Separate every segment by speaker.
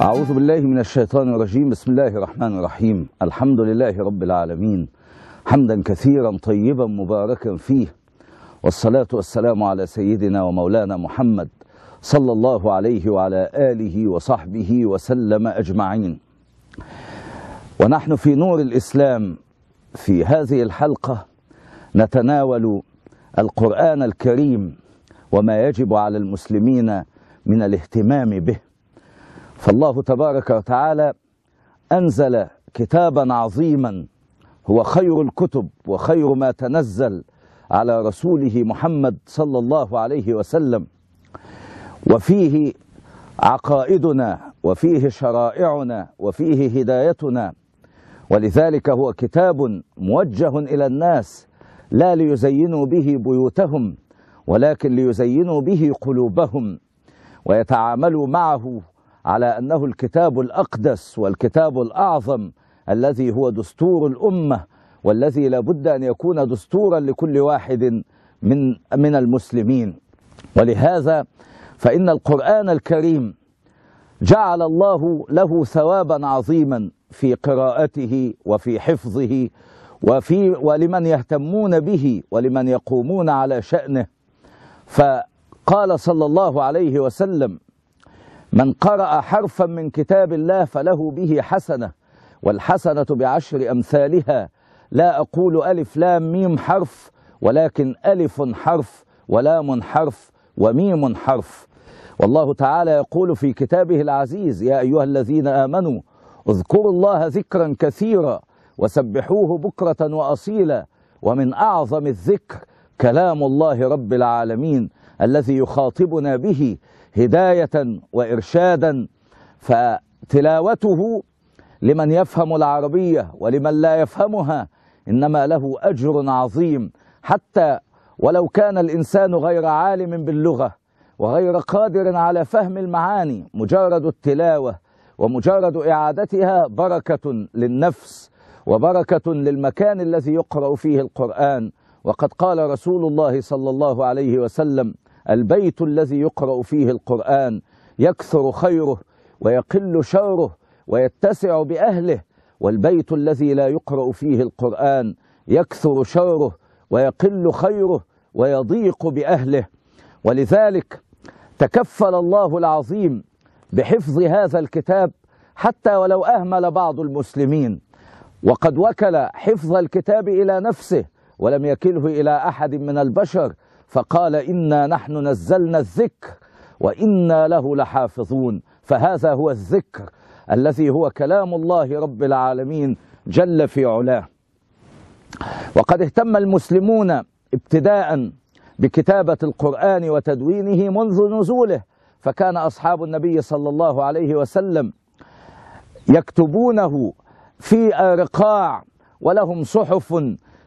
Speaker 1: أعوذ بالله من الشيطان الرجيم بسم الله الرحمن الرحيم الحمد لله رب العالمين حمدا كثيرا طيبا مباركا فيه والصلاة والسلام على سيدنا ومولانا محمد صلى الله عليه وعلى آله وصحبه وسلم أجمعين ونحن في نور الإسلام في هذه الحلقة نتناول القرآن الكريم وما يجب على المسلمين من الاهتمام به فالله تبارك وتعالى أنزل كتابا عظيما هو خير الكتب وخير ما تنزل على رسوله محمد صلى الله عليه وسلم وفيه عقائدنا وفيه شرائعنا وفيه هدايتنا ولذلك هو كتاب موجه إلى الناس لا ليزينوا به بيوتهم ولكن ليزينوا به قلوبهم ويتعاملوا معه على أنه الكتاب الأقدس والكتاب الأعظم الذي هو دستور الأمة والذي لا بد أن يكون دستورا لكل واحد من من المسلمين ولهذا فإن القرآن الكريم جعل الله له ثوابا عظيما في قراءته وفي حفظه وفي ولمن يهتمون به ولمن يقومون على شأنه فقال صلى الله عليه وسلم من قرأ حرفا من كتاب الله فله به حسنة والحسنة بعشر أمثالها لا أقول ألف لام ميم حرف ولكن ألف حرف ولام حرف وميم حرف والله تعالى يقول في كتابه العزيز يا أيها الذين آمنوا اذكروا الله ذكرا كثيرا وسبحوه بكرة وأصيلا ومن أعظم الذكر كلام الله رب العالمين الذي يخاطبنا به هداية وإرشادا فتلاوته لمن يفهم العربية ولمن لا يفهمها إنما له أجر عظيم حتى ولو كان الإنسان غير عالم باللغة وغير قادر على فهم المعاني مجرد التلاوة ومجرد إعادتها بركة للنفس وبركة للمكان الذي يقرأ فيه القرآن وقد قال رسول الله صلى الله عليه وسلم البيت الذي يقرأ فيه القرآن يكثر خيره ويقل شره ويتسع بأهله والبيت الذي لا يقرأ فيه القرآن يكثر شره ويقل خيره ويضيق بأهله ولذلك تكفل الله العظيم بحفظ هذا الكتاب حتى ولو أهمل بعض المسلمين وقد وكل حفظ الكتاب إلى نفسه ولم يكله إلى أحد من البشر فقال إنا نحن نزلنا الذكر وإنا له لحافظون فهذا هو الذكر الذي هو كلام الله رب العالمين جل في علاه وقد اهتم المسلمون ابتداء بكتابة القرآن وتدوينه منذ نزوله فكان أصحاب النبي صلى الله عليه وسلم يكتبونه في رقاع ولهم صحف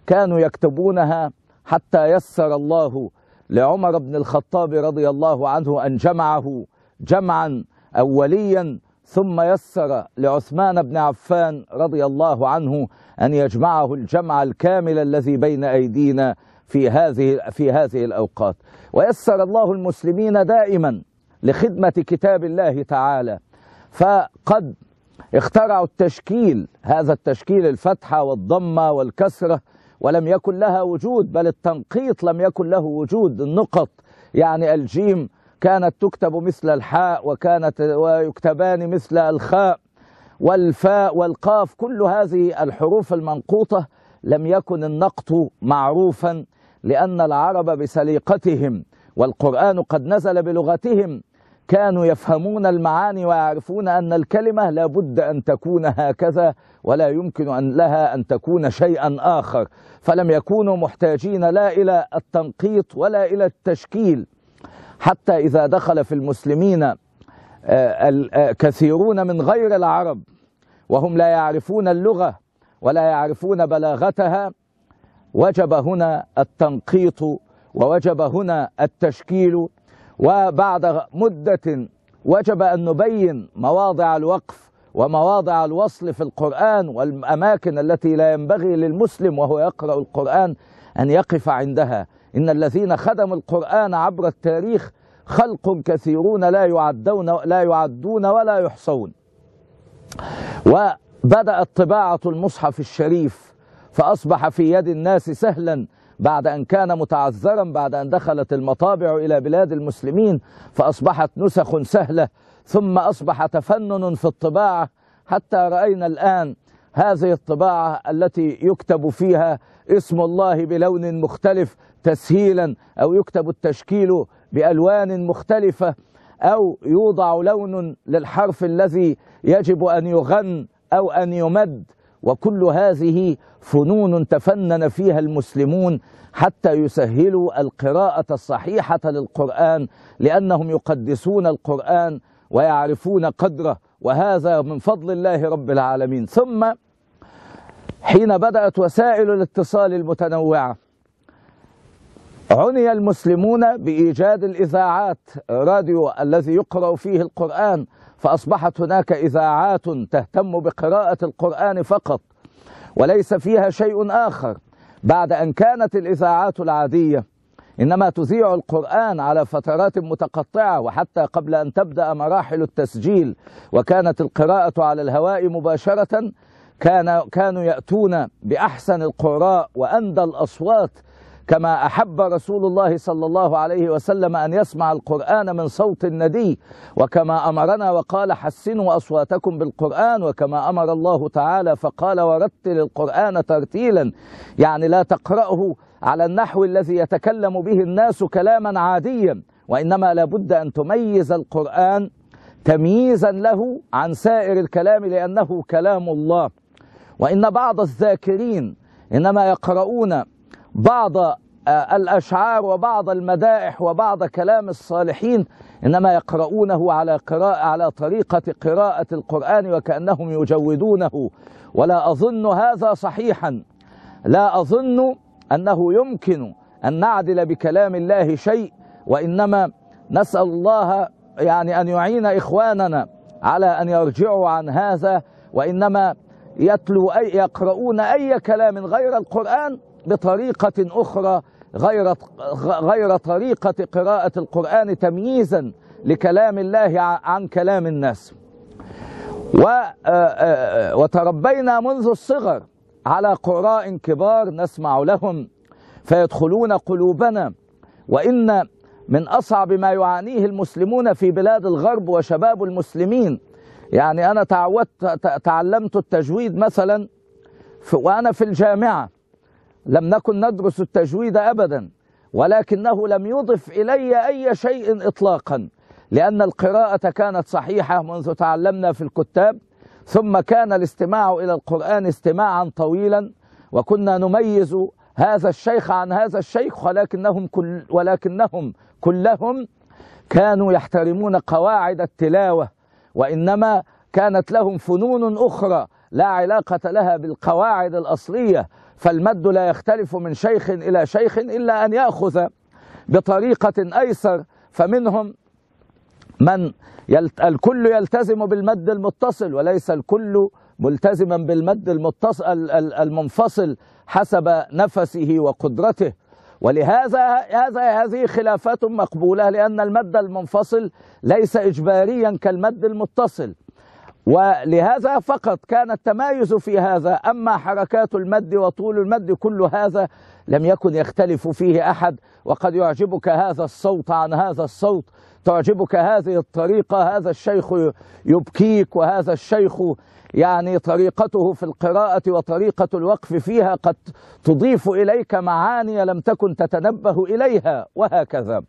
Speaker 1: كانوا يكتبونها حتى يسر الله لعمر بن الخطاب رضي الله عنه أن جمعه جمعا أوليا ثم يسر لعثمان بن عفان رضي الله عنه أن يجمعه الجمع الكامل الذي بين أيدينا في هذه في هذه الأوقات ويسر الله المسلمين دائما لخدمة كتاب الله تعالى فقد اخترعوا التشكيل هذا التشكيل الفتحة والضمة والكسرة ولم يكن لها وجود بل التنقيط لم يكن له وجود النقط يعني الجيم كانت تكتب مثل الحاء وكانت ويكتبان مثل الخاء والفاء والقاف كل هذه الحروف المنقوطة لم يكن النقط معروفا لأن العرب بسليقتهم والقرآن قد نزل بلغتهم كانوا يفهمون المعاني ويعرفون أن الكلمة لا بد أن تكون هكذا ولا يمكن أن لها أن تكون شيئا آخر فلم يكونوا محتاجين لا إلى التنقيط ولا إلى التشكيل حتى إذا دخل في المسلمين آه، آه، كثيرون من غير العرب وهم لا يعرفون اللغة ولا يعرفون بلاغتها وجب هنا التنقيط ووجب هنا التشكيل وبعد مدة وجب أن نبين مواضع الوقف ومواضع الوصل في القرآن والأماكن التي لا ينبغي للمسلم وهو يقرأ القرآن أن يقف عندها إن الذين خدموا القرآن عبر التاريخ خلق كثيرون لا يعدون لا يعدون ولا يحصون وبدأت طباعة المصحف الشريف فأصبح في يد الناس سهلا بعد أن كان متعذرا بعد أن دخلت المطابع إلى بلاد المسلمين فأصبحت نسخ سهلة ثم أصبح تفنن في الطباعة حتى رأينا الآن هذه الطباعة التي يكتب فيها اسم الله بلون مختلف تسهيلا أو يكتب التشكيل بألوان مختلفة أو يوضع لون للحرف الذي يجب أن يغن أو أن يمد وكل هذه فنون تفنن فيها المسلمون حتى يسهلوا القراءة الصحيحة للقرآن لأنهم يقدسون القرآن ويعرفون قدره وهذا من فضل الله رب العالمين ثم حين بدأت وسائل الاتصال المتنوعة عني المسلمون بإيجاد الإذاعات راديو الذي يقرأ فيه القرآن فأصبحت هناك إذاعات تهتم بقراءة القرآن فقط وليس فيها شيء آخر بعد أن كانت الإذاعات العادية إنما تذيع القرآن على فترات متقطعة وحتى قبل أن تبدأ مراحل التسجيل وكانت القراءة على الهواء مباشرة كان كانوا يأتون بأحسن القراء وأندى الأصوات كما أحب رسول الله صلى الله عليه وسلم أن يسمع القرآن من صوت الندي وكما أمرنا وقال حسنوا أصواتكم بالقرآن وكما أمر الله تعالى فقال ورتل القرآن ترتيلا يعني لا تقرأه على النحو الذي يتكلم به الناس كلاما عاديا وإنما لابد أن تميز القرآن تمييزا له عن سائر الكلام لأنه كلام الله وإن بعض الذاكرين إنما يقرؤون بعض آه، الأشعار وبعض المدائح وبعض كلام الصالحين إنما يقرؤونه على قراءة على طريقة قراءة القرآن وكأنهم يجودونه ولا أظن هذا صحيحا لا أظن أنه يمكن أن نعدل بكلام الله شيء وإنما نسأل الله يعني أن يعين إخواننا على أن يرجعوا عن هذا وإنما يتلو أي يقرؤون أي كلام غير القرآن بطريقة أخرى غير غير طريقة قراءة القرآن تمييزا لكلام الله عن كلام الناس آه، آه، وتربينا منذ الصغر على قراء كبار نسمع لهم فيدخلون قلوبنا وإن من أصعب ما يعانيه المسلمون في بلاد الغرب وشباب المسلمين يعني أنا تعودت تعلمت التجويد مثلا وأنا في الجامعة لم نكن ندرس التجويد أبدا ولكنه لم يضف إلي أي شيء إطلاقا لأن القراءة كانت صحيحة منذ تعلمنا في الكتاب ثم كان الاستماع إلى القرآن استماعا طويلا وكنا نميز هذا الشيخ عن هذا الشيخ ولكنهم, كل ولكنهم كلهم كانوا يحترمون قواعد التلاوة وإنما كانت لهم فنون أخرى لا علاقة لها بالقواعد الأصلية فالمد لا يختلف من شيخ إلى شيخ إلا أن يأخذ بطريقة أيسر فمنهم من يلت... الكل يلتزم بالمد المتصل وليس الكل ملتزما بالمد المتصل المنفصل حسب نفسه وقدرته ولهذا هذا هذه خلافات مقبولة لأن المد المنفصل ليس إجباريا كالمد المتصل ولهذا فقط كان التمايز في هذا أما حركات المد وطول المد كل هذا لم يكن يختلف فيه أحد وقد يعجبك هذا الصوت عن هذا الصوت تعجبك هذه الطريقة هذا الشيخ يبكيك وهذا الشيخ يعني طريقته في القراءة وطريقة الوقف فيها قد تضيف إليك معاني لم تكن تتنبه إليها وهكذا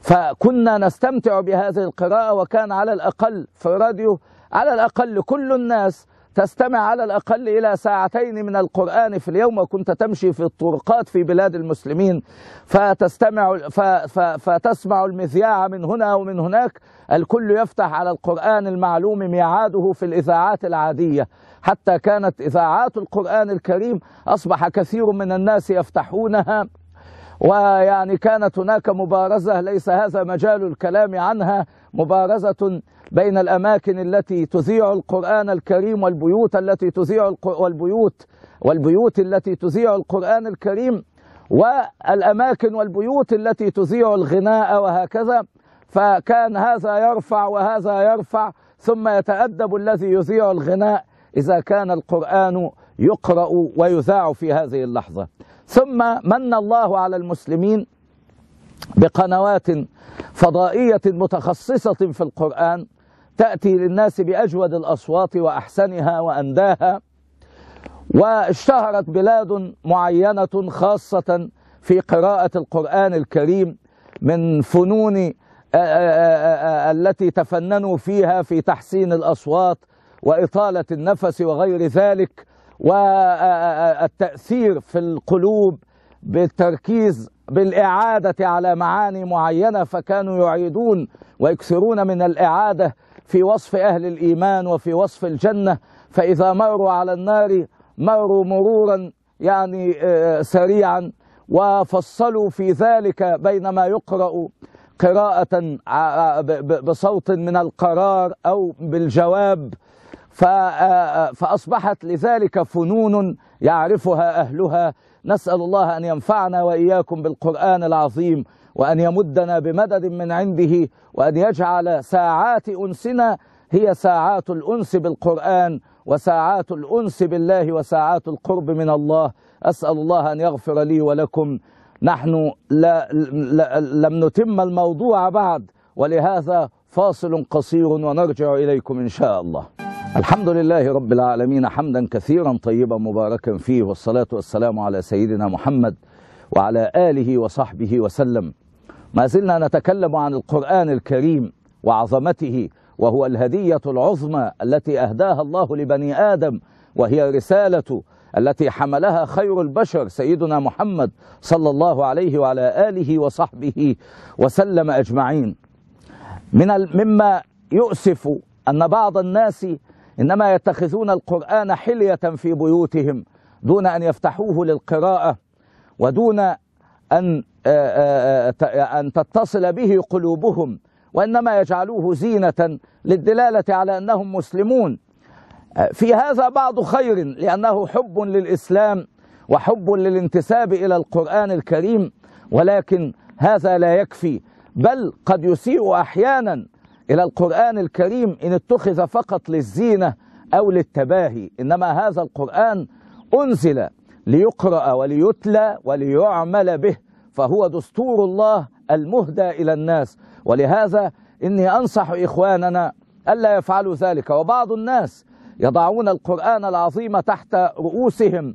Speaker 1: فكنا نستمتع بهذه القراءة وكان على الأقل في راديو على الأقل كل الناس تستمع على الأقل إلى ساعتين من القرآن في اليوم وكنت تمشي في الطرقات في بلاد المسلمين فتستمع فتسمع المذياع من هنا ومن هناك الكل يفتح على القرآن المعلوم ميعاده في الإذاعات العادية حتى كانت إذاعات القرآن الكريم أصبح كثير من الناس يفتحونها ويعني كانت هناك مبارزة ليس هذا مجال الكلام عنها مبارزة بين الأماكن التي تذيع القرآن الكريم والبيوت التي تذيع والبيوت والبيوت التي تذيع القرآن الكريم والأماكن والبيوت التي تذيع الغناء وهكذا فكان هذا يرفع وهذا يرفع ثم يتأدب الذي يذيع الغناء إذا كان القرآن يقرأ ويذاع في هذه اللحظة ثم من الله على المسلمين بقنوات فضائية متخصصة في القرآن تأتي للناس بأجود الأصوات وأحسنها وأنداها واشتهرت بلاد معينة خاصة في قراءة القرآن الكريم من فنون آه، آه، آه، التي تفننوا فيها في تحسين الأصوات وإطالة النفس وغير ذلك والتأثير في القلوب بالتركيز بالإعادة على معاني معينة فكانوا يعيدون ويكثرون من الإعادة في وصف أهل الإيمان وفي وصف الجنة فإذا مروا على النار مروا مرورا يعني آه، سريعا وفصلوا في ذلك بينما يقرأ قراءة آه، آه، بصوت من القرار أو بالجواب فأصبحت لذلك فنون يعرفها أهلها نسأل الله أن ينفعنا وإياكم بالقرآن العظيم وأن يمدنا بمدد من عنده وأن يجعل ساعات أنسنا هي ساعات الأنس بالقرآن وساعات الأنس بالله وساعات القرب من الله أسأل الله أن يغفر لي ولكم نحن لا لم نتم الموضوع بعد ولهذا فاصل قصير ونرجع إليكم إن شاء الله الحمد لله رب العالمين حمدا كثيرا طيبا مباركا فيه والصلاة والسلام على سيدنا محمد وعلى آله وصحبه وسلم ما زلنا نتكلم عن القرآن الكريم وعظمته وهو الهدية العظمى التي أهداها الله لبني آدم وهي رسالة التي حملها خير البشر سيدنا محمد صلى الله عليه وعلى آله وصحبه وسلم أجمعين من مما يؤسف أن بعض الناس إنما يتخذون القرآن حلية في بيوتهم دون أن يفتحوه للقراءة ودون أن آه، آه، آه، أن تتصل به قلوبهم وإنما يجعلوه زينة للدلالة على أنهم مسلمون في هذا بعض خير لأنه حب للإسلام وحب للانتساب إلى القرآن الكريم ولكن هذا لا يكفي بل قد يسيء أحيانا إلى القرآن الكريم إن اتخذ فقط للزينة أو للتباهي إنما هذا القرآن أنزل ليقرأ وليتلى وليعمل به فهو دستور الله المهدى إلى الناس ولهذا إني أنصح إخواننا ألا يفعلوا ذلك وبعض الناس يضعون القرآن العظيم تحت رؤوسهم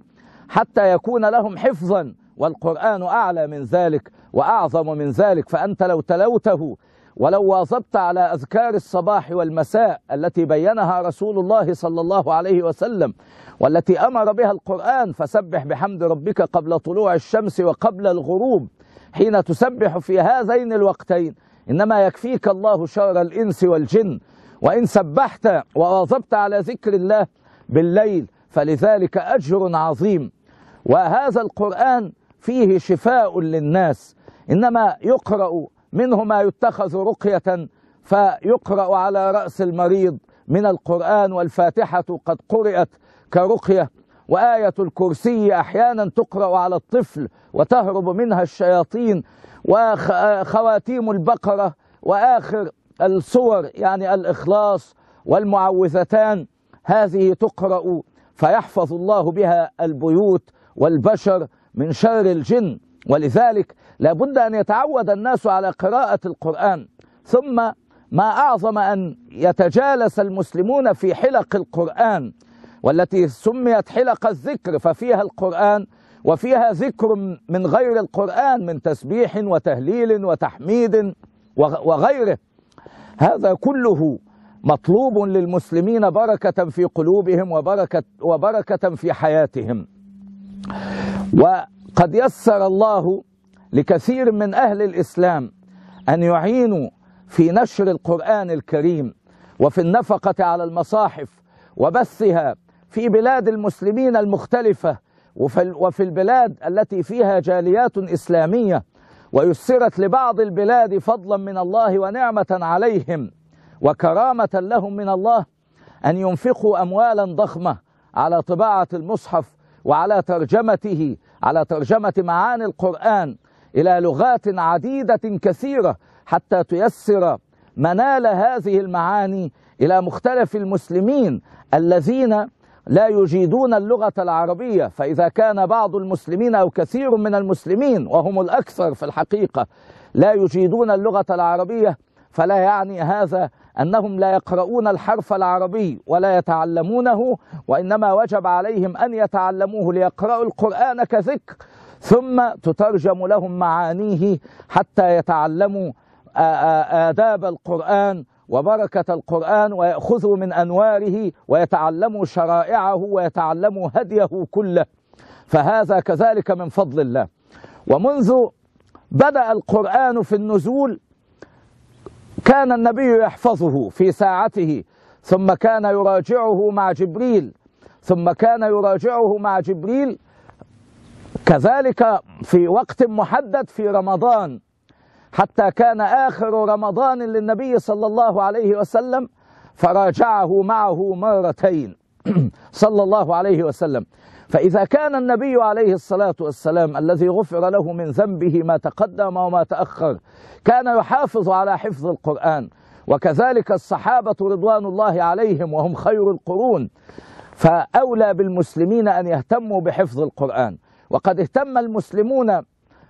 Speaker 1: حتى يكون لهم حفظا والقرآن أعلى من ذلك وأعظم من ذلك فأنت لو تلوته ولو واظبت على أذكار الصباح والمساء التي بينها رسول الله صلى الله عليه وسلم والتي أمر بها القرآن فسبح بحمد ربك قبل طلوع الشمس وقبل الغروب حين تسبح في هذين الوقتين إنما يكفيك الله شر الإنس والجن وإن سبحت وواظبت على ذكر الله بالليل فلذلك أجر عظيم وهذا القرآن فيه شفاء للناس إنما يقرأ منه ما يتخذ رقية فيقرأ على رأس المريض من القرآن والفاتحة قد قرأت كرقية وآية الكرسي أحيانا تقرأ على الطفل وتهرب منها الشياطين وخواتيم البقرة وآخر الصور يعني الإخلاص والمعوذتان هذه تقرأ فيحفظ الله بها البيوت والبشر من شر الجن ولذلك لابد أن يتعود الناس على قراءة القرآن ثم ما أعظم أن يتجالس المسلمون في حلق القرآن والتي سميت حلق الذكر ففيها القرآن وفيها ذكر من غير القرآن من تسبيح وتهليل وتحميد وغيره هذا كله مطلوب للمسلمين بركة في قلوبهم وبركة, وبركة في حياتهم وقد يسر الله لكثير من أهل الإسلام أن يعينوا في نشر القرآن الكريم وفي النفقة على المصاحف وبثها في بلاد المسلمين المختلفة وفي البلاد التي فيها جاليات إسلامية ويسرت لبعض البلاد فضلا من الله ونعمة عليهم وكرامة لهم من الله أن ينفقوا أموالا ضخمة على طباعة المصحف وعلى ترجمته على ترجمة معاني القرآن إلى لغات عديدة كثيرة حتى تيسر منال هذه المعاني إلى مختلف المسلمين الذين لا يجيدون اللغة العربية فإذا كان بعض المسلمين أو كثير من المسلمين وهم الأكثر في الحقيقة لا يجيدون اللغة العربية فلا يعني هذا أنهم لا يقرؤون الحرف العربي ولا يتعلمونه وإنما وجب عليهم أن يتعلموه ليقرأوا القرآن كذكر ثم تترجم لهم معانيه حتى يتعلموا آداب القرآن وبركة القرآن ويأخذوا من أنواره ويتعلموا شرائعه ويتعلموا هديه كله فهذا كذلك من فضل الله ومنذ بدأ القرآن في النزول كان النبي يحفظه في ساعته ثم كان يراجعه مع جبريل ثم كان يراجعه مع جبريل كذلك في وقت محدد في رمضان حتى كان آخر رمضان للنبي صلى الله عليه وسلم فراجعه معه مرتين صلى الله عليه وسلم فإذا كان النبي عليه الصلاة والسلام الذي غفر له من ذنبه ما تقدم وما تأخر كان يحافظ على حفظ القرآن وكذلك الصحابة رضوان الله عليهم وهم خير القرون فأولى بالمسلمين أن يهتموا بحفظ القرآن وقد اهتم المسلمون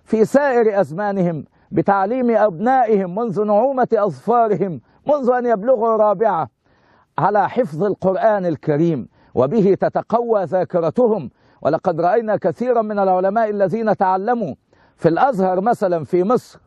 Speaker 1: في سائر أزمانهم بتعليم أبنائهم منذ نعومة أظفارهم منذ أن يبلغوا رابعة على حفظ القرآن الكريم وبه تتقوى ذاكرتهم ولقد رأينا كثيرا من العلماء الذين تعلموا في الأزهر مثلا في مصر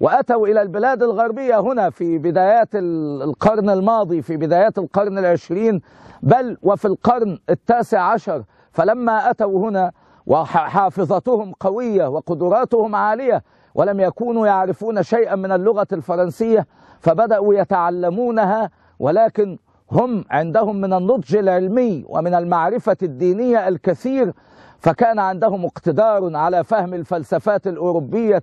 Speaker 1: وأتوا إلى البلاد الغربية هنا في بدايات القرن الماضي في بدايات القرن العشرين بل وفي القرن التاسع عشر فلما أتوا هنا وحافظتهم قوية وقدراتهم عالية ولم يكونوا يعرفون شيئا من اللغة الفرنسية فبدأوا يتعلمونها ولكن هم عندهم من النضج العلمي ومن المعرفة الدينية الكثير فكان عندهم اقتدار على فهم الفلسفات الأوروبية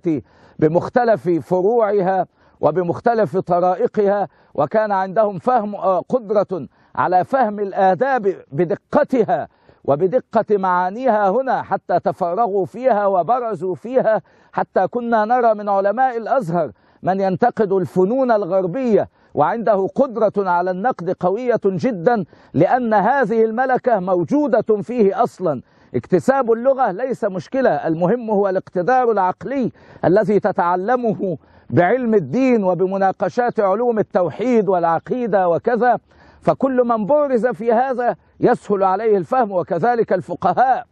Speaker 1: بمختلف فروعها وبمختلف طرائقها وكان عندهم فهم آه، قدرة على فهم الآداب بدقتها وبدقة معانيها هنا حتى تفرغوا فيها وبرزوا فيها حتى كنا نرى من علماء الأزهر من ينتقد الفنون الغربية وعنده قدرة على النقد قوية جدا لأن هذه الملكة موجودة فيه أصلا اكتساب اللغة ليس مشكلة المهم هو الاقتدار العقلي الذي تتعلمه بعلم الدين وبمناقشات علوم التوحيد والعقيدة وكذا فكل من برز في هذا يسهل عليه الفهم وكذلك الفقهاء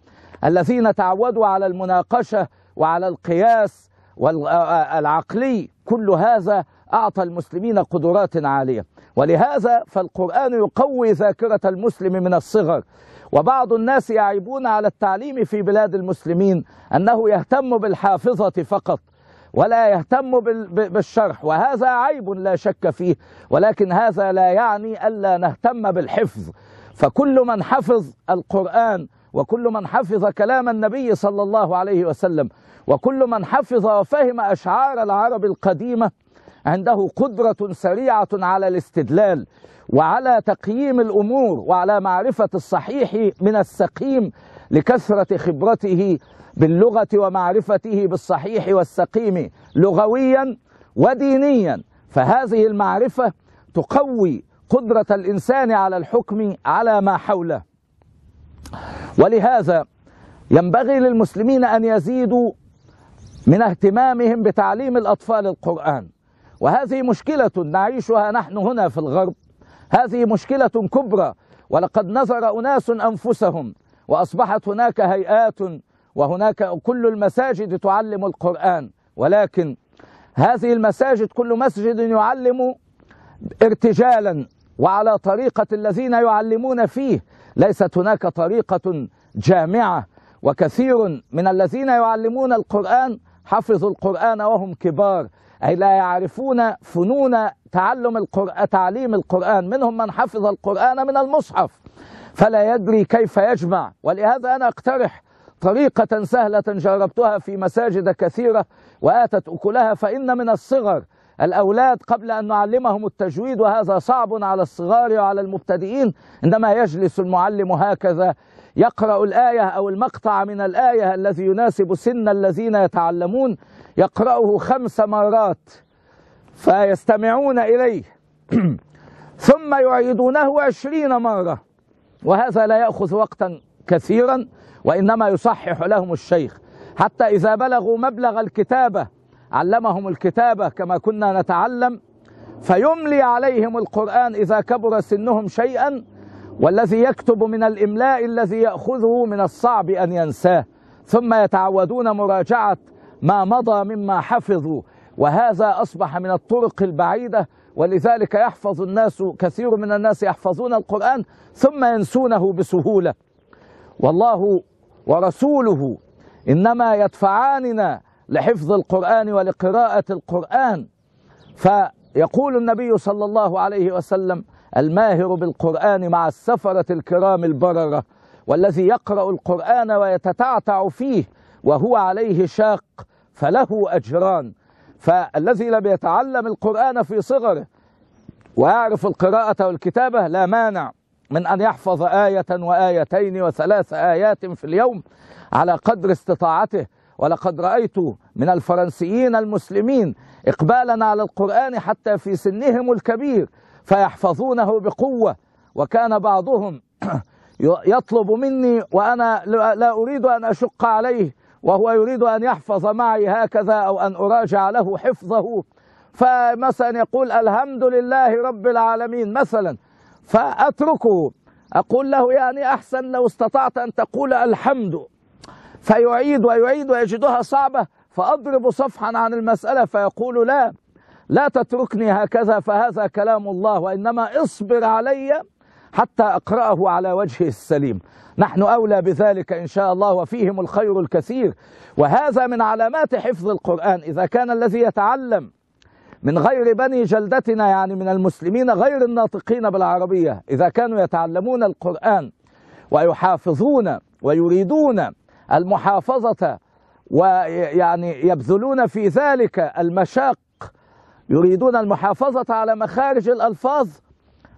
Speaker 1: الذين تعودوا على المناقشة وعلى القياس والعقلي كل هذا أعطى المسلمين قدرات عالية ولهذا فالقرآن يقوي ذاكرة المسلم من الصغر وبعض الناس يعيبون على التعليم في بلاد المسلمين أنه يهتم بالحافظة فقط ولا يهتم بالشرح وهذا عيب لا شك فيه ولكن هذا لا يعني ألا نهتم بالحفظ فكل من حفظ القرآن وكل من حفظ كلام النبي صلى الله عليه وسلم وكل من حفظ وفهم أشعار العرب القديمة عنده قدرة سريعة على الاستدلال وعلى تقييم الأمور وعلى معرفة الصحيح من السقيم لكثرة خبرته باللغة ومعرفته بالصحيح والسقيم لغويا ودينيا فهذه المعرفة تقوي قدرة الإنسان على الحكم على ما حوله ولهذا ينبغي للمسلمين أن يزيدوا من اهتمامهم بتعليم الأطفال القرآن وهذه مشكلة نعيشها نحن هنا في الغرب هذه مشكلة كبرى ولقد نذر أناس أنفسهم وأصبحت هناك هيئات وهناك كل المساجد تعلم القرآن ولكن هذه المساجد كل مسجد يعلم ارتجالا وعلى طريقة الذين يعلمون فيه ليست هناك طريقة جامعة وكثير من الذين يعلمون القرآن حفظوا القرآن وهم كبار أي لا يعرفون فنون تعلم القرآن تعليم القرآن منهم من حفظ القرآن من المصحف فلا يدري كيف يجمع ولهذا أنا أقترح طريقة سهلة جربتها في مساجد كثيرة وآتت أكلها فإن من الصغر الأولاد قبل أن نعلمهم التجويد وهذا صعب على الصغار وعلى المبتدئين إنما يجلس المعلم هكذا يقرأ الآية أو المقطع من الآية الذي يناسب سن الذين يتعلمون يقرأه خمس مرات فيستمعون إليه ثم يعيدونه عشرين مرة وهذا لا يأخذ وقتا كثيرا وإنما يصحح لهم الشيخ حتى إذا بلغوا مبلغ الكتابة علمهم الكتابة كما كنا نتعلم فيملي عليهم القرآن إذا كبر سنهم شيئا والذي يكتب من الإملاء الذي يأخذه من الصعب أن ينساه ثم يتعودون مراجعة ما مضى مما حفظوا وهذا أصبح من الطرق البعيدة ولذلك يحفظ الناس كثير من الناس يحفظون القرآن ثم ينسونه بسهولة والله ورسوله إنما يدفعاننا لحفظ القرآن ولقراءة القرآن فيقول النبي صلى الله عليه وسلم الماهر بالقرآن مع السفرة الكرام البررة والذي يقرأ القرآن ويتتعتع فيه وهو عليه شاق فله أجران فالذي لم يتعلم القرآن في صغره ويعرف القراءة والكتابة لا مانع من أن يحفظ آية وآيتين وثلاث آيات في اليوم على قدر استطاعته ولقد رأيت من الفرنسيين المسلمين إقبالا على القرآن حتى في سنهم الكبير فيحفظونه بقوة وكان بعضهم يطلب مني وأنا لا أريد أن أشق عليه وهو يريد أن يحفظ معي هكذا أو أن أراجع له حفظه فمثلا يقول الحمد لله رب العالمين مثلا فأتركه أقول له يعني أحسن لو استطعت أن تقول الحمد فيعيد ويعيد ويجدها صعبة فأضرب صفحا عن المسألة فيقول لا لا تتركني هكذا فهذا كلام الله وإنما اصبر علي حتى أقرأه على وجهه السليم نحن أولى بذلك إن شاء الله وفيهم الخير الكثير وهذا من علامات حفظ القرآن إذا كان الذي يتعلم من غير بني جلدتنا يعني من المسلمين غير الناطقين بالعربية إذا كانوا يتعلمون القرآن ويحافظون ويريدون المحافظة ويعني يبذلون في ذلك المشاق يريدون المحافظة على مخارج الألفاظ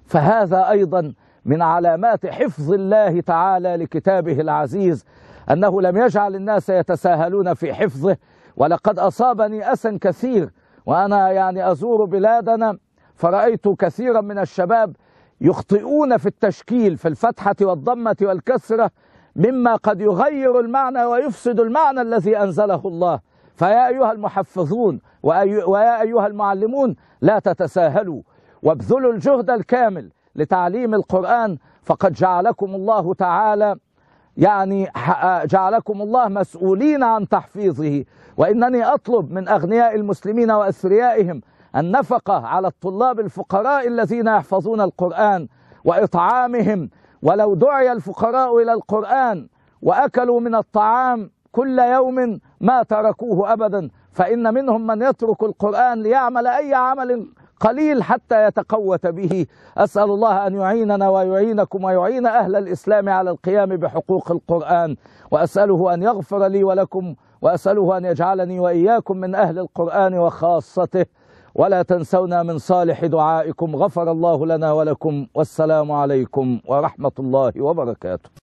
Speaker 1: فهذا أيضا من علامات حفظ الله تعالى لكتابه العزيز أنه لم يجعل الناس يتساهلون في حفظه ولقد أصابني أسا كثير وأنا يعني أزور بلادنا فرأيت كثيرا من الشباب يخطئون في التشكيل في الفتحة والضمة والكسرة مما قد يغير المعنى ويفسد المعنى الذي أنزله الله فيا أيها المحفظون ويا أيها المعلمون لا تتساهلوا وابذلوا الجهد الكامل لتعليم القرآن فقد جعلكم الله تعالى يعني آه، جعلكم الله مسؤولين عن تحفيظه وإنني أطلب من أغنياء المسلمين وأثريائهم النفقة على الطلاب الفقراء الذين يحفظون القرآن وإطعامهم ولو دعي الفقراء إلى القرآن وأكلوا من الطعام كل يوم ما تركوه أبدا فإن منهم من يترك القرآن ليعمل أي عمل قليل حتى يتقوت به أسأل الله أن يعيننا ويعينكم ويعين أهل الإسلام على القيام بحقوق القرآن وأسأله أن يغفر لي ولكم وأسأله أن يجعلني وإياكم من أهل القرآن وخاصته ولا تنسونا من صالح دعائكم غفر الله لنا ولكم والسلام عليكم ورحمة الله وبركاته